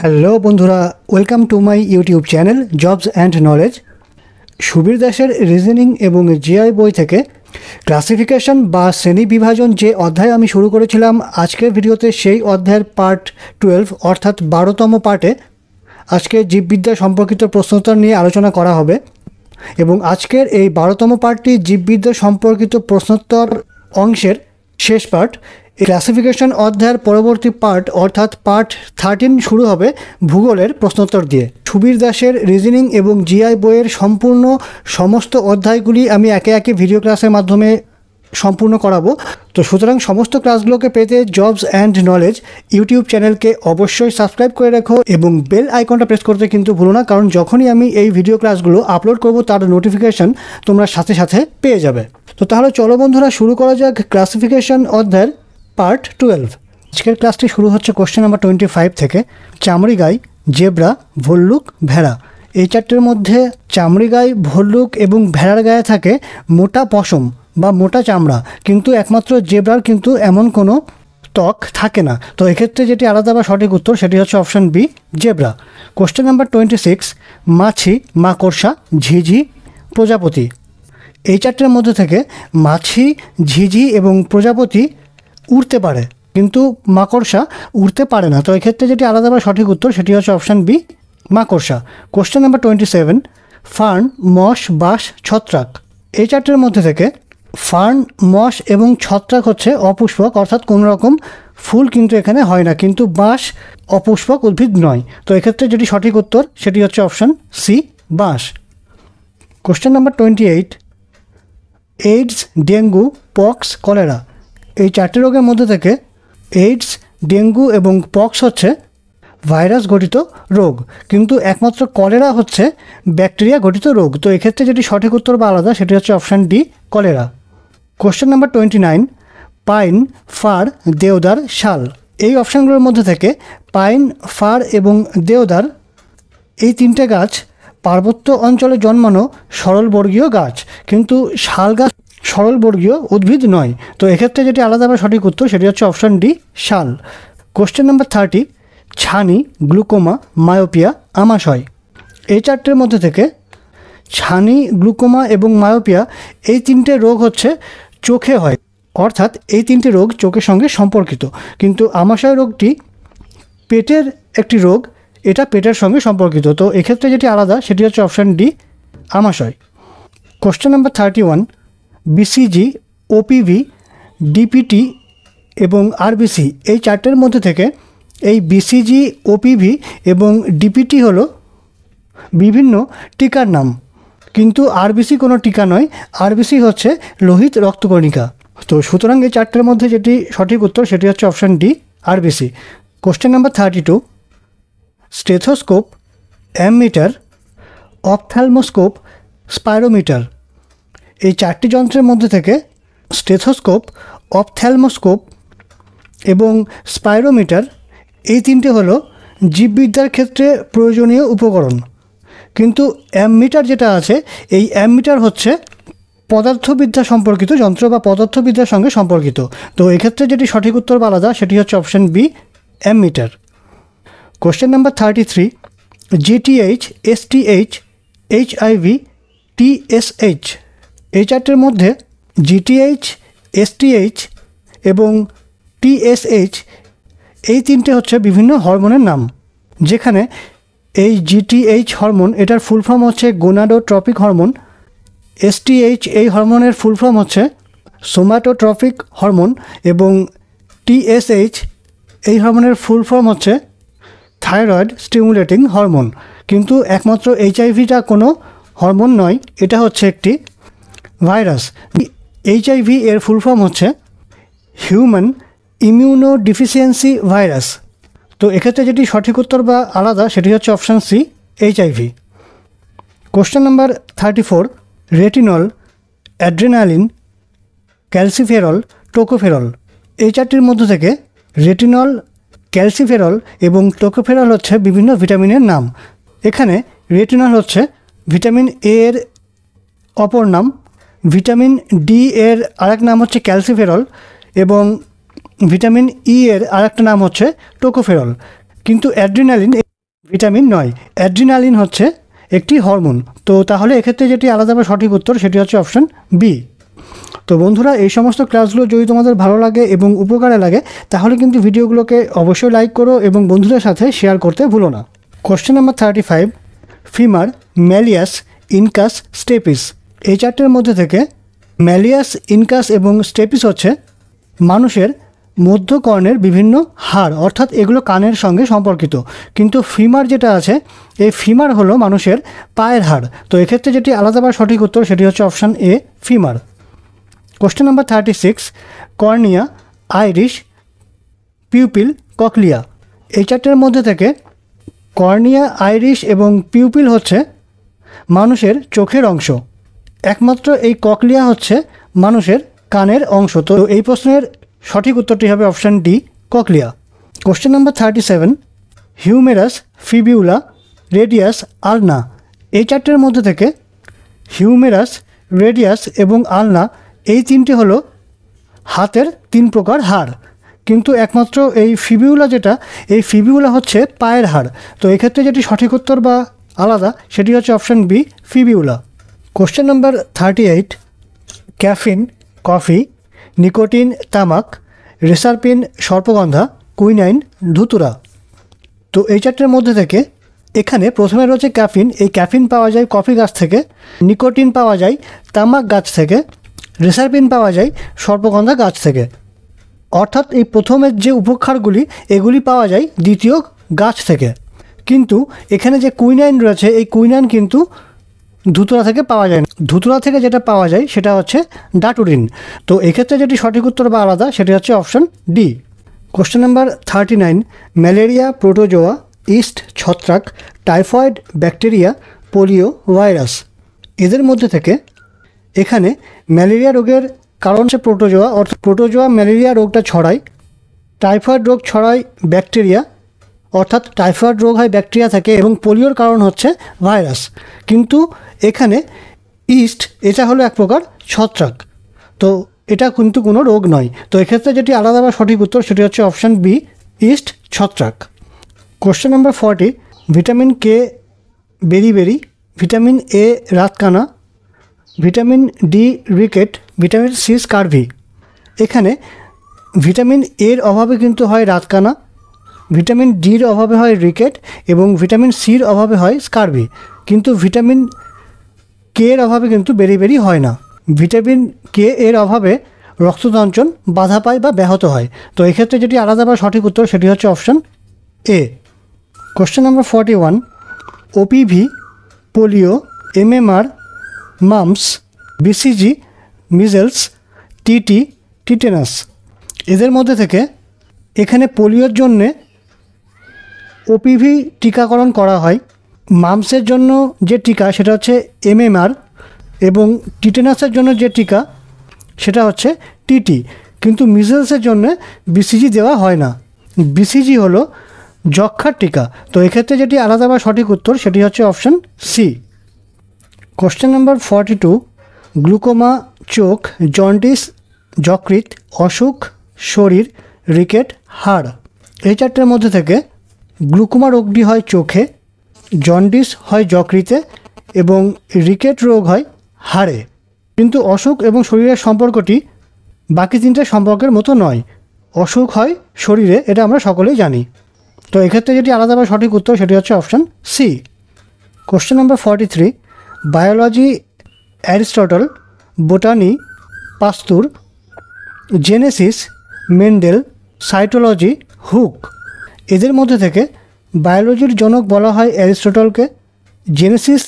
hello বন্ধুরা welcome to my YouTube channel jobs and knowledge Subir দাসের reasoning এবং GI বই থেকে ক্লাসিফিকেশন বা শ্রেণী বিভাজন যে অধ্যায় আমি শুরু করেছিলাম আজকের ভিডিওতে সেই অধ্যায়ের পার্ট টুয়েলভ অর্থাৎ বারোতম পার্টে আজকে জীববিদ্যা সম্পর্কিত প্রশ্নোত্তর নিয়ে আলোচনা করা হবে এবং আজকের এই বারোতম পার্টটি জীববিদ্যা সম্পর্কিত প্রশ্নোত্তর অংশের শেষ পার্ট ক্লাসিফিকেশন অধ্যায়ের পরবর্তী পার্ট অর্থাৎ পার্ট থার্টিন শুরু হবে ভূগোলের প্রশ্নোত্তর দিয়ে সুবীর দাসের রিজনিং এবং জিআই বইয়ের সম্পূর্ণ সমস্ত অধ্যায়গুলি আমি একে একে ভিডিও ক্লাসের মাধ্যমে সম্পূর্ণ করাবো তো সুতরাং সমস্ত ক্লাসগুলোকে পেতে জবস অ্যান্ড নলেজ ইউটিউব চ্যানেলকে অবশ্যই সাবস্ক্রাইব করে রাখো এবং বেল আইকনটা প্রেস করতে কিন্তু ভুলো না কারণ যখনই আমি এই ভিডিও ক্লাসগুলো আপলোড করব তার নোটিফিকেশান তোমরা সাথে সাথে পেয়ে যাবে তো তাহলে চলো বন্ধুরা শুরু করা যাক ক্লাসিফিকেশন অধ্যায়ের পার্ট টুয়েলভ আজকের ক্লাসটি শুরু হচ্ছে কোশ্চেন নাম্বার টোয়েন্টি ফাইভ থেকে চামড়ি গাই জেব্রা ভল্লুক ভেড়া এই চারটের মধ্যে চামড়ি গাই ভল্লুক এবং ভেড়ার গায়ে থাকে মোটা পশম বা মোটা চামড়া কিন্তু একমাত্র জেব্রার কিন্তু এমন কোনো ত্বক থাকে না তো এক্ষেত্রে যেটি আলাদা বা সঠিক উত্তর সেটি হচ্ছে option B zebra question number twenty six মাছি মাকড়সা ঝিঝি প্রজাপতি এই চারটের মধ্যে থেকে মাছি ঝিঝি এবং প্রজাপতি উড়তে পারে কিন্তু মাকড়সা উড়তে পারে না তো এক্ষেত্রে যেটি আলাদাভাবে সঠিক উত্তর সেটি হচ্ছে অপশান বি মাকড়সা question number twenty seven fern moss বাস ছত্রাক এই চারটের মধ্যে থেকে ফার্ন মশ এবং ছত্রাক হচ্ছে অপুষ্পক অর্থাৎ কোনো রকম ফুল কিন্তু এখানে হয় না কিন্তু বাঁশ অপুষ্পক উদ্ভিদ নয় তো এক্ষেত্রে যেটি সঠিক উত্তর সেটি হচ্ছে অপশান সি বাঁশ question number twenty eight AIDS dengue pox কলেরা এই চারটি রোগের মধ্যে থেকে এইডস ডেঙ্গু এবং পক্স হচ্ছে ভাইরাস ঘটিত রোগ কিন্তু একমাত্র কলেরা হচ্ছে ব্যাকটেরিয়া ঘটিত রোগ তো এক্ষেত্রে যেটি সঠিক উত্তর বা আলাদা সেটি হচ্ছে অপশান ডি কলেরা question number twenty nine pine fir দেওদার শাল এই অপশানগুলোর মধ্যে থেকে পাইন ফার এবং দেওদার এই তিনটে গাছ পার্বত্য অঞ্চলে জন্মানো সরলবর্গীয় গাছ কিন্তু শাল গাছ সরলবর্গীয় উদ্ভিদ নয় তো এক্ষেত্রে যেটি আলাদা সঠিক উত্তর সেটি হচ্ছে অপশান ডি শাল কোশ্চেন নাম্বার থার্টি ছানি গ্লুকোমা মায়োপিয়া আমাশয় এই চারটের মধ্যে থেকে ছানি গ্লুকোমা এবং মায়োপিয়া এই তিনটে রোগ হচ্ছে চোখে হয় অর্থাৎ এই তিনটি রোগ চোখের সঙ্গে সম্পর্কিত কিন্তু আমাশয় রোগটি পেটের একটি রোগ এটা পেটের সঙ্গে সম্পর্কিত তো এক্ষেত্রে যেটি আলাদা সেটি হচ্ছে অপশান ডি আমাশয় question number thirty one BCG OPV DPT এবং আরবিসি এই চারটের মধ্যে থেকে এই বিসিজি ওপিভি এবং ডিপিটি হল বিভিন্ন টিকার নাম কিন্তু আরবিসি কোনো টিকা নয় আরবিসি হচ্ছে লোহিত রক্তকণিকা তো সুতরাং এই চারটের মধ্যে যেটি সঠিক উত্তর সেটি হচ্ছে option D RBC question number thirty two stethoscope ammeter ophthalmoscope spirometer এই চারটি যন্ত্রের মধ্যে থেকে স্টেথোস্কোপ অপথ্যালমোস্কোপ এবং স্পাইরোমিটার এই তিনটে হলো জীববিদ্যার ক্ষেত্রে প্রয়োজনীয় উপকরণ কিন্তু অ্যামিটার যেটা আছে এই অ্যামিটার হচ্ছে পদার্থবিদ্যা সম্পর্কিত যন্ত্র বা পদার্থবিদ্যার সঙ্গে সম্পর্কিত তো এক্ষেত্রে যেটি সঠিক উত্তর আলাদা সেটি হচ্ছে option B meter question number thirty three GTH STH HIV TSH এই চারটের মধ্যে জিটিএইচ এসটিএইচ এবং টিএসএইচ এই তিনটে হচ্ছে বিভিন্ন হরমোনের নাম যেখানে এই জিটিএইচ হরমোন এটার ফুল ফর্ম হচ্ছে গোনাডোট্রপিক হরমোন এসটিএইচ এই হরমোনের ফুল ফর্ম হচ্ছে সোমাটোট্রপিক হরমোন এবং টিএসএইচ এই হরমোনের ফুল ফর্ম হচ্ছে থাইরয়েড স্টিমুলেটিং হরমোন কিন্তু একমাত্র এইচআইভিটা কোনো হরমোন নয় এটা হচ্ছে একটি ভাইরাস এইচআইভি এর ফুল ফর্ম হচ্ছে হিউম্যান ইমিউনো ডিফিসিয়েন্সি ভাইরাস তো এক্ষেত্রে যেটি সঠিক উত্তর বা আলাদা সেটি হচ্ছে option C HIV question number thirty four retinol adrenaline calciferol tocopherol এই চারটির মধ্য থেকে রেটিনল ক্যালসিফেরল এবং টোকোফেরল হচ্ছে বিভিন্ন ভিটামিনের নাম এখানে রেটিনল হচ্ছে ভিটামিন এ এর অপর নাম ভিটামিন ডি এর আরেক নাম হচ্ছে ক্যালসিফেরল এবং ভিটামিন ই এর আরেকটা নাম হচ্ছে টোকোফেরল কিন্তু অ্যাড্রিনালিন ভিটামিন নয় অ্যাড্রিনালিন হচ্ছে একটি হরমোন তো তাহলে এক্ষেত্রে যেটি আলাদাভাবে সঠিক উত্তর সেটি হচ্ছে অপশন বি তো বন্ধুরা এই সমস্ত ক্লাসগুলো যদি তোমাদের ভালো লাগে এবং উপকারে লাগে তাহলে কিন্তু ভিডিওগুলোকে অবশ্যই লাইক করো এবং বন্ধুদের সাথে শেয়ার করতে ভুলো না question number thirty five femur malleus incus stapes এই চারটের মধ্যে থেকে ম্যালিয়াস ইনকাস এবং স্টেপিস হচ্ছে মানুষের মধ্যকর্ণের বিভিন্ন হাড় অর্থাৎ এগুলো কানের সঙ্গে সম্পর্কিত কিন্তু ফিমার যেটা আছে এই ফিমার হলো মানুষের পায়ের হাড় তো এক্ষেত্রে যেটি আলাদাভাবে সঠিক উত্তর সেটি হচ্ছে option A femur question number thirty six cornea iris pupil cochlea এই চারটের মধ্যে থেকে কর্নিয়া আইরিশ এবং পিউপিল হচ্ছে মানুষের চোখের অংশ একমাত্র এই ককলিয়া হচ্ছে মানুষের কানের অংশ তো এই প্রশ্নের সঠিক উত্তরটি হবে option D cochlea question number thirty seven humerus fibula radius ulna এই চারটের মধ্যে থেকে হিউমেরাস রেডিয়াস এবং আলনা এই তিনটি হলো হাতের তিন প্রকার হাড় কিন্তু একমাত্র এই ফিবিউলা যেটা এই ফিবিউলা হচ্ছে পায়ের হাড় তো এক্ষেত্রে যেটি সঠিক উত্তর বা আলাদা সেটি হচ্ছে option B fibula question number thirty eight caffeine coffee nicotine তামাক রেসারপিন সর্পগন্ধা কুইনাইন ধুতুরা তো এই চারটের মধ্যে থেকে এখানে প্রথমে রয়েছে ক্যাফিন এই ক্যাফিন পাওয়া যায় কফি গাছ থেকে নিকোটিন পাওয়া যায় তামাক গাছ থেকে রেসারপিন পাওয়া যায় সর্পগন্ধা গাছ থেকে অর্থাৎ এই প্রথমের যে উপকারগুলি এগুলি পাওয়া যায় দ্বিতীয় গাছ থেকে কিন্তু এখানে যে কুইনাইন রয়েছে এই কুইনাইন কিন্তু ধুতুরা থেকে পাওয়া যায় না ধুতুরা থেকে যেটা পাওয়া যায় সেটা হচ্ছে ডাটুরিন তো এক্ষেত্রে যেটি সঠিক উত্তর বা আলাদা সেটি হচ্ছে option D question number thirty nine malaria protozoa yeast ছত্রাক টাইফয়েড ব্যাকটেরিয়া পোলিও ভাইরাস এদের মধ্যে থেকে এখানে ম্যালেরিয়া রোগের কারণ হচ্ছে প্রোটোজোয়া অর্থাৎ প্রোটোজোয়া ম্যালেরিয়া রোগটা ছড়ায় টাইফয়েড রোগ ছড়ায় ব্যাকটেরিয়া অর্থাৎ টাইফয়েড রোগ হয় ব্যাকটেরিয়া থাকে এবং পোলিওর কারণ হচ্ছে ভাইরাস কিন্তু এখানে ইস্ট এটা হলো এক প্রকার ছত্রাক তো এটা কিন্তু কোনো রোগ নয় তো এক্ষেত্রে যেটি আলাদা বা সঠিক উত্তর সেটি হচ্ছে অপশান বি ইস্ট ছত্রাক question number forty vitamin K beriberi vitamin A রাতকানা vitamin D rickets vitamin C scurvy এখানে ভিটামিন এর অভাবে কিন্তু হয় রাতকানা ভিটামিন ডির অভাবে হয় রিকেট এবং ভিটামিন সির অভাবে হয় স্কারবি কিন্তু ভিটামিন কে এর অভাবে কিন্তু বেরি হয় না ভিটামিন কে এর অভাবে রক্তদঞ্চন বাধা পায় বা ব্যাহত হয় তো এক্ষেত্রে যেটি আলাদা বা সঠিক উত্তর সেটি হচ্ছে option A question number forty one OPV polio MMR mumps BCG measles TT tetanus এদের মধ্যে থেকে এখানে পোলিওর জন্যে ওপিভি টিকাকরণ করা হয় মামসের জন্য যে টিকা সেটা হচ্ছে এমএমআর এবং টিটেনাসের জন্য যে টিকা সেটা হচ্ছে টিটি কিন্তু মিজেলসের জন্য বিসিজি দেওয়া হয় না বিসিজি হলো যক্ষার টিকা তো এক্ষেত্রে যেটি আলাদা বা সঠিক উত্তর সেটি হচ্ছে option C question number forty two glaucoma চোখ জন্ডিস যকৃত অসুখ শরীর রিকেট হাড় এই চারটের মধ্যে থেকে গ্লুকোমা রোগটি হয় চোখে জন্ডিস হয় যকৃতে এবং রিকেট রোগ হয় হাড়ে কিন্তু অসুখ এবং শরীরের সম্পর্কটি বাকি তিনটে সম্পর্কের মতো নয় অসুখ হয় শরীরে এটা আমরা সকলেই জানি তো এক্ষেত্রে যেটি আলাদাভাবে সঠিক উত্তর সেটি হচ্ছে option C question number forty three biology Aristotle botany Pasteur genesis Mendel cytology Hooke এদের মধ্যে থেকে বায়োলজির জনক বলা হয় অ্যারিস্টটলকে জেনেসিস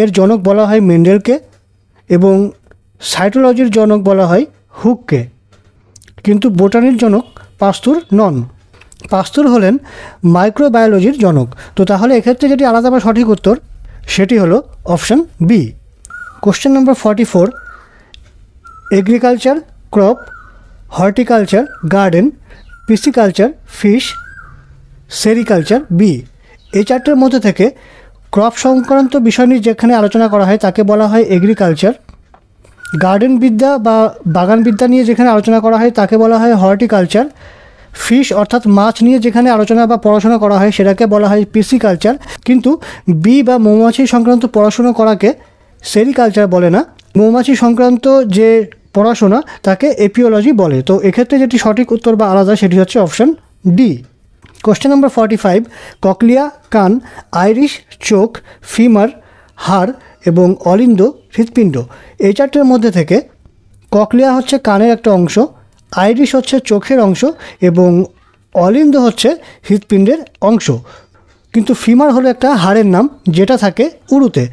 এর জনক বলা হয় মেন্ডেলকে এবং সাইটোলজির জনক বলা হয় হুককে কিন্তু বোটানির জনক পাস্তুর নন পাস্তুর হলেন মাইক্রোবায়োলজির জনক তো তাহলে এক্ষেত্রে যেটি আলাদা বা সঠিক উত্তর সেটি হলো option B question number forty four agriculture crop horticulture garden pisciculture fish sericulture B এই চারটের মধ্যে থেকে ক্রপ সংক্রান্ত বিষয় নিয়ে যেখানে আলোচনা করা হয় তাকে বলা হয় এগ্রিকালচার গার্ডেন বিদ্যা বা বাগান বিদ্যা নিয়ে যেখানে আলোচনা করা হয় তাকে বলা হয় হর্টিকালচার ফিশ অর্থাৎ মাছ নিয়ে যেখানে আলোচনা বা পড়াশোনা করা হয় সেটাকে বলা হয় পিসিকালচার কিন্তু বি বা মৌমাছি সংক্রান্ত পড়াশোনা করাকে সেরিকালচার বলে না মৌমাছি সংক্রান্ত যে পড়াশোনা তাকে এপিওলজি বলে তো এক্ষেত্রে যেটি সঠিক উত্তর বা আলাদা সেটি হচ্ছে option D question number forty five cochlea কান আইরিশ চোখ ফিমার হাড় এবং অলিন্দ হৃৎপিণ্ড এই চারটের মধ্যে থেকে ককলিয়া হচ্ছে কানের একটা অংশ আইরিশ হচ্ছে চোখের অংশ এবং অলিন্দ হচ্ছে হৃৎপিণ্ডের অংশ কিন্তু ফিমার হলো একটা হাড়ের নাম যেটা থাকে উরুতে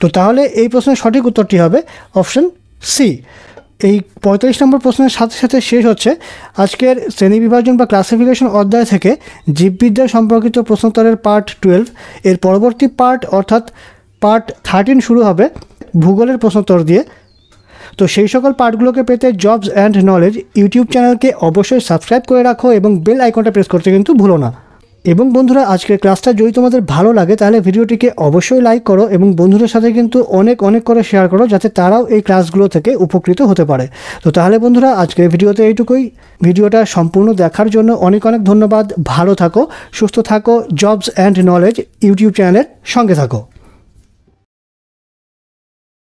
তো তাহলে এই প্রশ্নের সঠিক উত্তরটি হবে অপশন সি এই পঁয়তাল্লিশ নম্বর প্রশ্নের সাথে সাথে শেষ হচ্ছে আজকের শ্রেণী বিভাজন বা ক্লাসিফিকেশন অধ্যায় থেকে জীববিদ্যা সম্পর্কিত প্রশ্নোত্তরের পার্ট টুয়েলভ এর পরবর্তী পার্ট অর্থাৎ পার্ট থার্টিন শুরু হবে ভূগোলের প্রশ্নোত্তর দিয়ে তো সেই সকল পার্টগুলোকে পেতে জবস অ্যান্ড নলেজ ইউটিউব চ্যানেলকে অবশ্যই সাবস্ক্রাইব করে রাখো এবং বেল আইকনটা প্রেস করতে কিন্তু ভুলো না এবং বন্ধুরা আজকের ক্লাসটা যদি তোমাদের ভালো লাগে তাহলে ভিডিওটিকে অবশ্যই লাইক করো এবং বন্ধুদের সাথে কিন্তু অনেক অনেক করে শেয়ার করো যাতে তারাও এই ক্লাসগুলো থেকে উপকৃত হতে পারে তো তাহলে বন্ধুরা আজকের ভিডিওতে এইটুকুই ভিডিওটা সম্পূর্ণ দেখার জন্য অনেক অনেক ধন্যবাদ ভালো থাকো সুস্থ থাকো জবস অ্যান্ড নলেজ ইউটিউব চ্যানেলের সঙ্গে থাকো